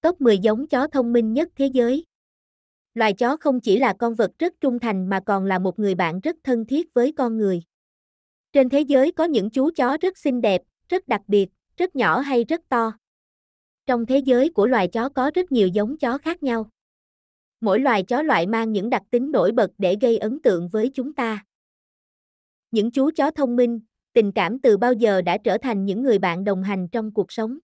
top 10 giống chó thông minh nhất thế giới. Loài chó không chỉ là con vật rất trung thành mà còn là một người bạn rất thân thiết với con người. Trên thế giới có những chú chó rất xinh đẹp, rất đặc biệt, rất nhỏ hay rất to. Trong thế giới của loài chó có rất nhiều giống chó khác nhau. Mỗi loài chó loại mang những đặc tính nổi bật để gây ấn tượng với chúng ta. Những chú chó thông minh, tình cảm từ bao giờ đã trở thành những người bạn đồng hành trong cuộc sống.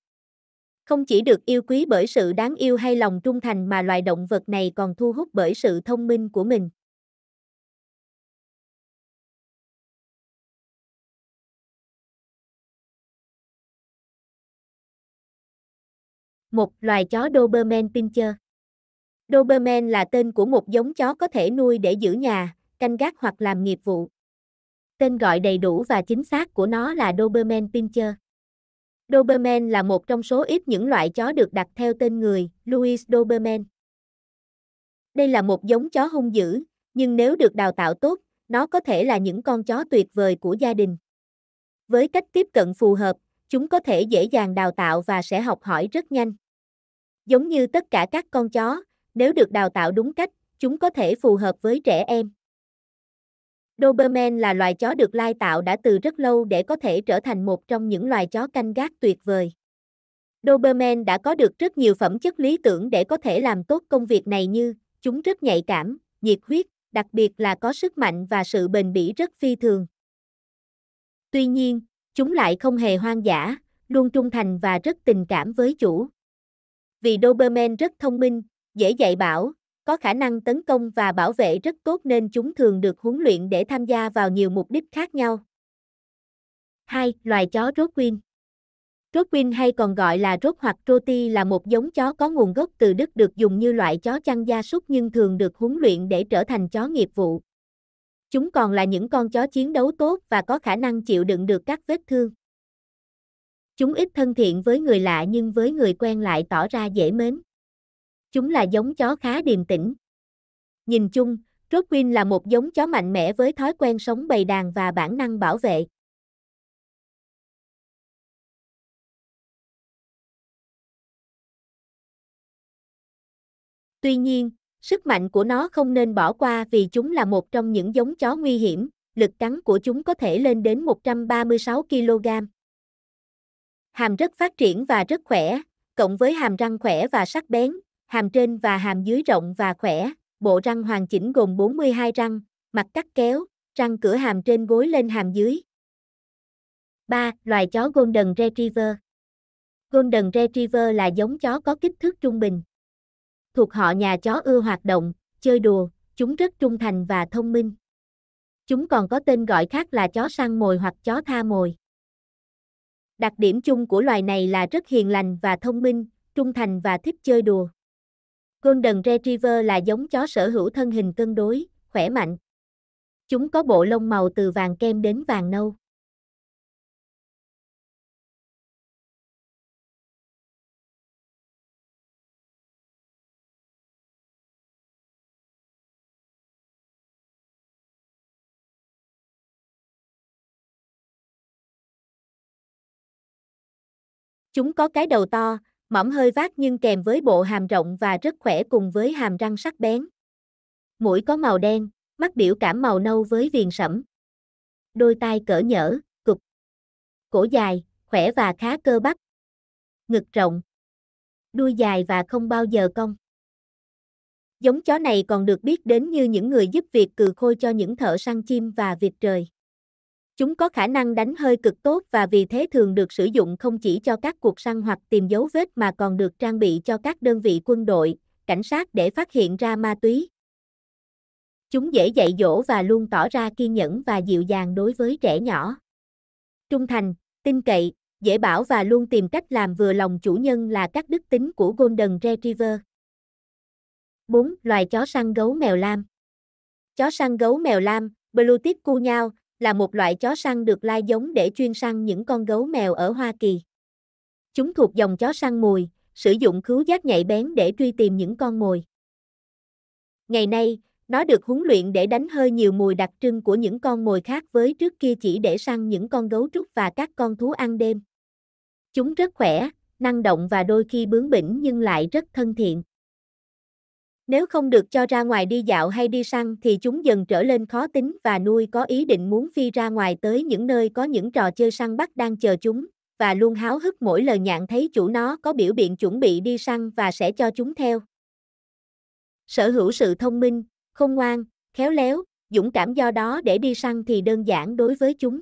Không chỉ được yêu quý bởi sự đáng yêu hay lòng trung thành mà loài động vật này còn thu hút bởi sự thông minh của mình. Một loài chó Doberman Pinscher Doberman là tên của một giống chó có thể nuôi để giữ nhà, canh gác hoặc làm nghiệp vụ. Tên gọi đầy đủ và chính xác của nó là Doberman Pinscher. Doberman là một trong số ít những loại chó được đặt theo tên người, Louis Doberman. Đây là một giống chó hung dữ, nhưng nếu được đào tạo tốt, nó có thể là những con chó tuyệt vời của gia đình. Với cách tiếp cận phù hợp, chúng có thể dễ dàng đào tạo và sẽ học hỏi rất nhanh. Giống như tất cả các con chó, nếu được đào tạo đúng cách, chúng có thể phù hợp với trẻ em. Doberman là loài chó được lai tạo đã từ rất lâu để có thể trở thành một trong những loài chó canh gác tuyệt vời. Doberman đã có được rất nhiều phẩm chất lý tưởng để có thể làm tốt công việc này như chúng rất nhạy cảm, nhiệt huyết, đặc biệt là có sức mạnh và sự bền bỉ rất phi thường. Tuy nhiên, chúng lại không hề hoang dã, luôn trung thành và rất tình cảm với chủ. Vì Doberman rất thông minh, dễ dạy bảo, có khả năng tấn công và bảo vệ rất tốt nên chúng thường được huấn luyện để tham gia vào nhiều mục đích khác nhau. 2. Loài chó Rotwin Rotwin hay còn gọi là rốt hoặc roti là một giống chó có nguồn gốc từ Đức được dùng như loại chó chăn gia súc nhưng thường được huấn luyện để trở thành chó nghiệp vụ. Chúng còn là những con chó chiến đấu tốt và có khả năng chịu đựng được các vết thương. Chúng ít thân thiện với người lạ nhưng với người quen lại tỏ ra dễ mến chúng là giống chó khá điềm tĩnh. Nhìn chung, Rockwin là một giống chó mạnh mẽ với thói quen sống bầy đàn và bản năng bảo vệ. Tuy nhiên, sức mạnh của nó không nên bỏ qua vì chúng là một trong những giống chó nguy hiểm, lực cắn của chúng có thể lên đến 136 kg. Hàm rất phát triển và rất khỏe, cộng với hàm răng khỏe và sắc bén, hàm trên và hàm dưới rộng và khỏe, bộ răng hoàn chỉnh gồm 42 răng, mặt cắt kéo, răng cửa hàm trên gối lên hàm dưới. 3. Loài chó Golden Retriever Golden Retriever là giống chó có kích thước trung bình. Thuộc họ nhà chó ưa hoạt động, chơi đùa, chúng rất trung thành và thông minh. Chúng còn có tên gọi khác là chó săn mồi hoặc chó tha mồi. Đặc điểm chung của loài này là rất hiền lành và thông minh, trung thành và thích chơi đùa. Golden Retriever là giống chó sở hữu thân hình cân đối, khỏe mạnh. Chúng có bộ lông màu từ vàng kem đến vàng nâu. Chúng có cái đầu to, mỏm hơi vát nhưng kèm với bộ hàm rộng và rất khỏe cùng với hàm răng sắc bén. Mũi có màu đen, mắt biểu cảm màu nâu với viền sẫm. Đôi tai cỡ nhở, cục. Cổ dài, khỏe và khá cơ bắp. Ngực rộng. Đuôi dài và không bao giờ cong. Giống chó này còn được biết đến như những người giúp việc cừ khôi cho những thợ săn chim và vịt trời. Chúng có khả năng đánh hơi cực tốt và vì thế thường được sử dụng không chỉ cho các cuộc săn hoặc tìm dấu vết mà còn được trang bị cho các đơn vị quân đội, cảnh sát để phát hiện ra ma túy. Chúng dễ dạy dỗ và luôn tỏ ra kiên nhẫn và dịu dàng đối với trẻ nhỏ. Trung thành, tin cậy, dễ bảo và luôn tìm cách làm vừa lòng chủ nhân là các đức tính của Golden Retriever. 4. Loài chó săn gấu mèo lam Chó săn gấu mèo lam, Blue tip cu nhau, là một loại chó săn được lai giống để chuyên săn những con gấu mèo ở Hoa Kỳ. Chúng thuộc dòng chó săn mùi, sử dụng khứu giác nhạy bén để truy tìm những con mồi. Ngày nay, nó được huấn luyện để đánh hơi nhiều mùi đặc trưng của những con mồi khác với trước kia chỉ để săn những con gấu trúc và các con thú ăn đêm. Chúng rất khỏe, năng động và đôi khi bướng bỉnh nhưng lại rất thân thiện. Nếu không được cho ra ngoài đi dạo hay đi săn thì chúng dần trở lên khó tính và nuôi có ý định muốn phi ra ngoài tới những nơi có những trò chơi săn bắt đang chờ chúng, và luôn háo hức mỗi lần nhạn thấy chủ nó có biểu biện chuẩn bị đi săn và sẽ cho chúng theo. Sở hữu sự thông minh, khôn ngoan, khéo léo, dũng cảm do đó để đi săn thì đơn giản đối với chúng.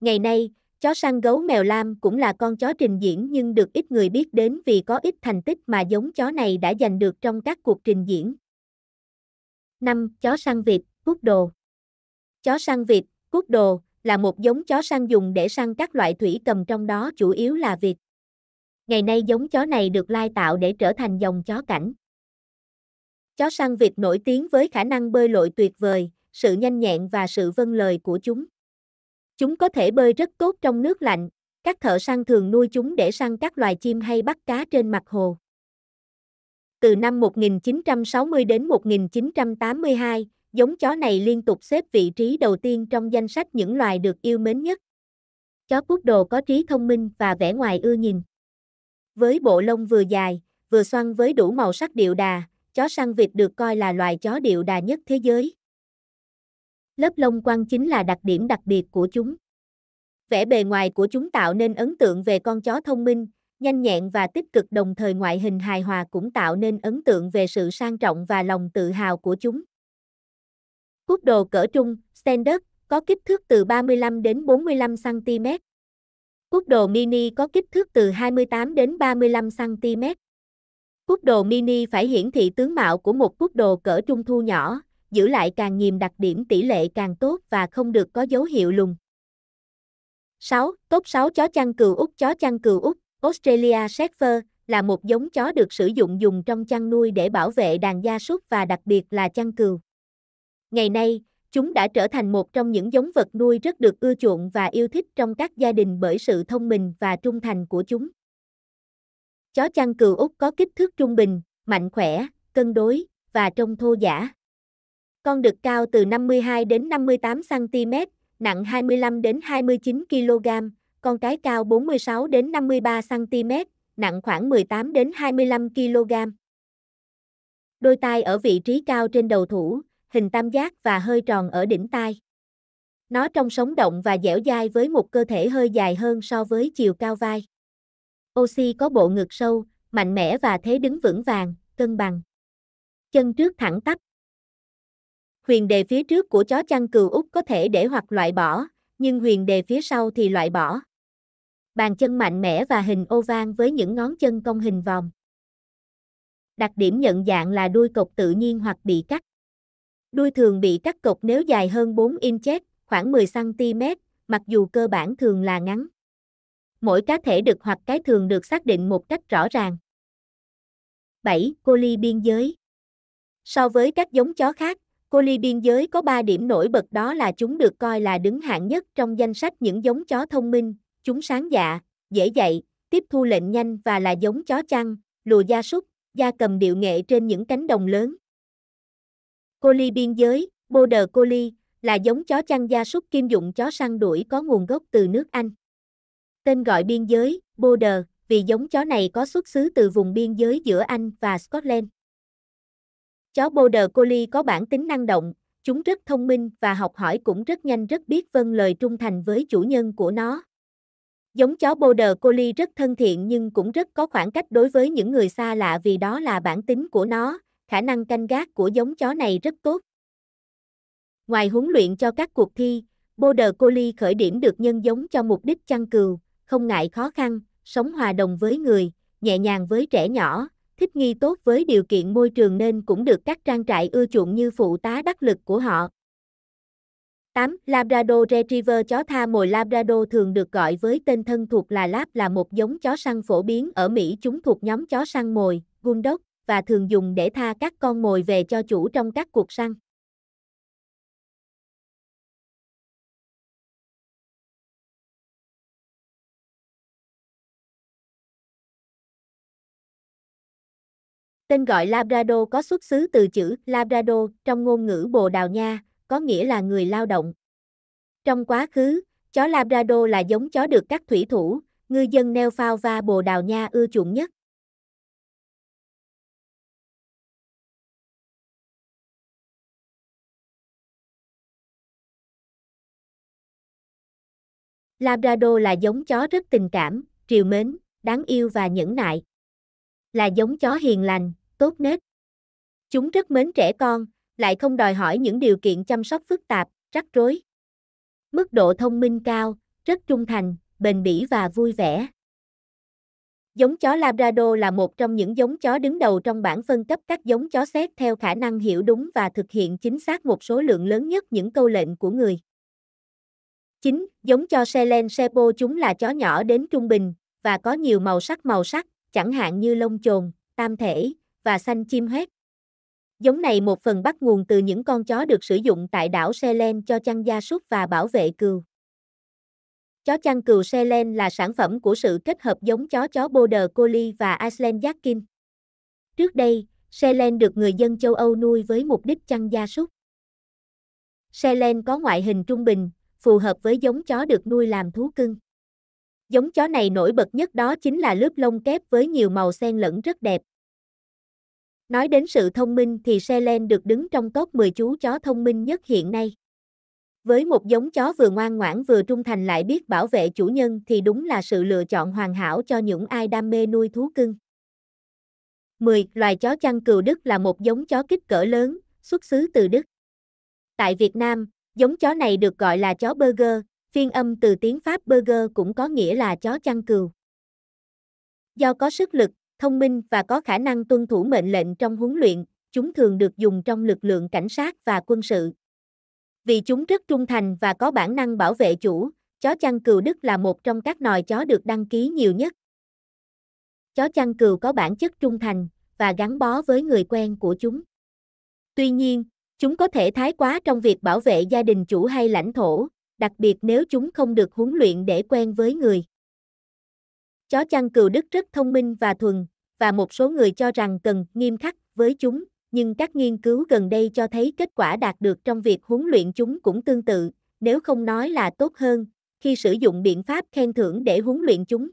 Ngày nay, Chó săn gấu mèo lam cũng là con chó trình diễn nhưng được ít người biết đến vì có ít thành tích mà giống chó này đã giành được trong các cuộc trình diễn. 5. Chó săn Việt, Cút Đồ Chó săn Việt, Cút Đồ là một giống chó săn dùng để săn các loại thủy cầm trong đó chủ yếu là vịt Ngày nay giống chó này được lai tạo để trở thành dòng chó cảnh. Chó săn Việt nổi tiếng với khả năng bơi lội tuyệt vời, sự nhanh nhẹn và sự vâng lời của chúng. Chúng có thể bơi rất tốt trong nước lạnh, các thợ săn thường nuôi chúng để săn các loài chim hay bắt cá trên mặt hồ. Từ năm 1960 đến 1982, giống chó này liên tục xếp vị trí đầu tiên trong danh sách những loài được yêu mến nhất. Chó bút đồ có trí thông minh và vẻ ngoài ưa nhìn. Với bộ lông vừa dài, vừa xoăn với đủ màu sắc điệu đà, chó săn vịt được coi là loài chó điệu đà nhất thế giới. Lớp lông quăng chính là đặc điểm đặc biệt của chúng. Vẻ bề ngoài của chúng tạo nên ấn tượng về con chó thông minh, nhanh nhẹn và tích cực đồng thời ngoại hình hài hòa cũng tạo nên ấn tượng về sự sang trọng và lòng tự hào của chúng. Cúp đồ cỡ trung, standard, có kích thước từ 35 đến 45 cm. Cúp đồ mini có kích thước từ 28 đến 35 cm. Cúp đồ mini phải hiển thị tướng mạo của một cúp đồ cỡ trung thu nhỏ, giữ lại càng nghiêm đặc điểm tỷ lệ càng tốt và không được có dấu hiệu lùng. 6. tốt 6 chó chăn cừu Úc Chó chăn cừu Úc, Australia Shepherd, là một giống chó được sử dụng dùng trong chăn nuôi để bảo vệ đàn gia súc và đặc biệt là chăn cừu. Ngày nay, chúng đã trở thành một trong những giống vật nuôi rất được ưa chuộng và yêu thích trong các gia đình bởi sự thông minh và trung thành của chúng. Chó chăn cừu Úc có kích thước trung bình, mạnh khỏe, cân đối và trông thô giả. Con đực cao từ 52 đến 58 cm, nặng 25 đến 29 kg, con cái cao 46 đến 53 cm, nặng khoảng 18 đến 25 kg. Đôi tai ở vị trí cao trên đầu thủ, hình tam giác và hơi tròn ở đỉnh tai. Nó trông sống động và dẻo dai với một cơ thể hơi dài hơn so với chiều cao vai. Oxy có bộ ngực sâu, mạnh mẽ và thế đứng vững vàng, cân bằng. Chân trước thẳng tắp, Huyền đề phía trước của chó chăn cừu út có thể để hoặc loại bỏ, nhưng huyền đề phía sau thì loại bỏ. Bàn chân mạnh mẽ và hình oval với những ngón chân cong hình vòng. Đặc điểm nhận dạng là đuôi cộc tự nhiên hoặc bị cắt. Đuôi thường bị cắt cộc nếu dài hơn 4 inch, khoảng 10cm, mặc dù cơ bản thường là ngắn. Mỗi cá thể được hoặc cái thường được xác định một cách rõ ràng. 7. Cô ly biên giới So với các giống chó khác, Cô ly biên giới có 3 điểm nổi bật đó là chúng được coi là đứng hạng nhất trong danh sách những giống chó thông minh, chúng sáng dạ, dễ dạy, tiếp thu lệnh nhanh và là giống chó chăn, lùa gia súc, gia cầm điệu nghệ trên những cánh đồng lớn. Cô ly biên giới, Border Collie, là giống chó chăn gia súc kim dụng chó săn đuổi có nguồn gốc từ nước Anh. Tên gọi biên giới, Border, vì giống chó này có xuất xứ từ vùng biên giới giữa Anh và Scotland. Chó Border Collie có bản tính năng động, chúng rất thông minh và học hỏi cũng rất nhanh rất biết vâng lời trung thành với chủ nhân của nó. Giống chó Border Collie rất thân thiện nhưng cũng rất có khoảng cách đối với những người xa lạ vì đó là bản tính của nó, khả năng canh gác của giống chó này rất tốt. Ngoài huấn luyện cho các cuộc thi, Border Collie khởi điểm được nhân giống cho mục đích chăn cừu, không ngại khó khăn, sống hòa đồng với người, nhẹ nhàng với trẻ nhỏ, thích nghi tốt với điều kiện môi trường nên cũng được các trang trại ưa chuộng như phụ tá đắc lực của họ. 8. Labrador Retriever chó tha mồi Labrador thường được gọi với tên thân thuộc là Lab là một giống chó săn phổ biến ở Mỹ. Chúng thuộc nhóm chó săn mồi, Bulldog, và thường dùng để tha các con mồi về cho chủ trong các cuộc săn. Tên gọi Labrador có xuất xứ từ chữ Labrador trong ngôn ngữ Bồ Đào Nha, có nghĩa là người lao động. Trong quá khứ, chó Labrador là giống chó được các thủy thủ, ngư dân neo phao và Bồ Đào Nha ưa chuộng nhất. Labrador là giống chó rất tình cảm, triều mến, đáng yêu và nhẫn nại. Là giống chó hiền lành, tốt nết. Chúng rất mến trẻ con, lại không đòi hỏi những điều kiện chăm sóc phức tạp, rắc rối. Mức độ thông minh cao, rất trung thành, bền bỉ và vui vẻ. Giống chó Labrador là một trong những giống chó đứng đầu trong bảng phân cấp các giống chó xét theo khả năng hiểu đúng và thực hiện chính xác một số lượng lớn nhất những câu lệnh của người. 9. Giống cho Selen Sepo chúng là chó nhỏ đến trung bình và có nhiều màu sắc màu sắc, chẳng hạn như lông chồn, tam thể, và xanh chim hết. Giống này một phần bắt nguồn từ những con chó được sử dụng tại đảo Selen cho chăn gia súc và bảo vệ cừu. Chó chăn cừu Selen là sản phẩm của sự kết hợp giống chó chó Border Collie và Iceland Jackin. Trước đây, Selen được người dân châu Âu nuôi với mục đích chăn gia súc. Selen có ngoại hình trung bình, phù hợp với giống chó được nuôi làm thú cưng. Giống chó này nổi bật nhất đó chính là lớp lông kép với nhiều màu xen lẫn rất đẹp. Nói đến sự thông minh thì Selen được đứng trong top 10 chú chó thông minh nhất hiện nay. Với một giống chó vừa ngoan ngoãn vừa trung thành lại biết bảo vệ chủ nhân thì đúng là sự lựa chọn hoàn hảo cho những ai đam mê nuôi thú cưng. 10. Loài chó chăn cừu Đức là một giống chó kích cỡ lớn, xuất xứ từ Đức. Tại Việt Nam, giống chó này được gọi là chó Burger, phiên âm từ tiếng Pháp Burger cũng có nghĩa là chó chăn cừu. Do có sức lực, thông minh và có khả năng tuân thủ mệnh lệnh trong huấn luyện, chúng thường được dùng trong lực lượng cảnh sát và quân sự. Vì chúng rất trung thành và có bản năng bảo vệ chủ, chó chăn cừu Đức là một trong các nòi chó được đăng ký nhiều nhất. Chó chăn cừu có bản chất trung thành và gắn bó với người quen của chúng. Tuy nhiên, chúng có thể thái quá trong việc bảo vệ gia đình chủ hay lãnh thổ, đặc biệt nếu chúng không được huấn luyện để quen với người. Chó chăn cừu Đức rất thông minh và thuần, và một số người cho rằng cần nghiêm khắc với chúng, nhưng các nghiên cứu gần đây cho thấy kết quả đạt được trong việc huấn luyện chúng cũng tương tự, nếu không nói là tốt hơn, khi sử dụng biện pháp khen thưởng để huấn luyện chúng.